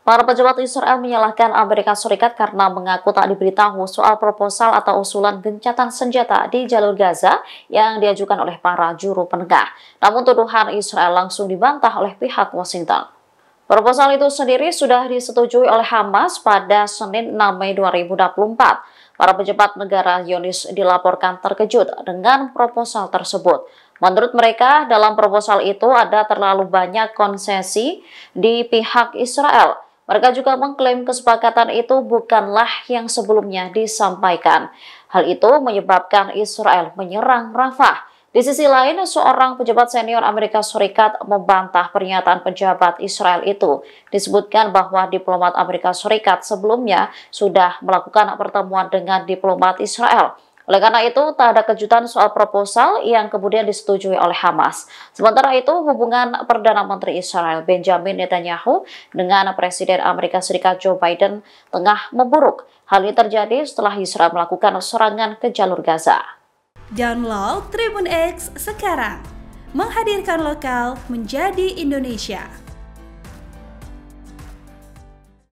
Para pejabat Israel menyalahkan Amerika Serikat karena mengaku tak diberitahu soal proposal atau usulan gencatan senjata di jalur Gaza yang diajukan oleh para juru penegah. Namun tuduhan Israel langsung dibantah oleh pihak Washington. Proposal itu sendiri sudah disetujui oleh Hamas pada Senin 6 Mei 2024. Para pejabat negara Yunis dilaporkan terkejut dengan proposal tersebut. Menurut mereka, dalam proposal itu ada terlalu banyak konsesi di pihak Israel mereka juga mengklaim kesepakatan itu bukanlah yang sebelumnya disampaikan. Hal itu menyebabkan Israel menyerang Rafah. Di sisi lain, seorang pejabat senior Amerika Serikat membantah pernyataan pejabat Israel itu. Disebutkan bahwa diplomat Amerika Serikat sebelumnya sudah melakukan pertemuan dengan diplomat Israel. Oleh karena itu, tak ada kejutan soal proposal yang kemudian disetujui oleh Hamas. Sementara itu, hubungan Perdana Menteri Israel Benjamin Netanyahu dengan Presiden Amerika Serikat Joe Biden tengah memburuk. Hal ini terjadi setelah Israel melakukan serangan ke jalur Gaza. Download Tribun X sekarang. Menghadirkan lokal menjadi Indonesia.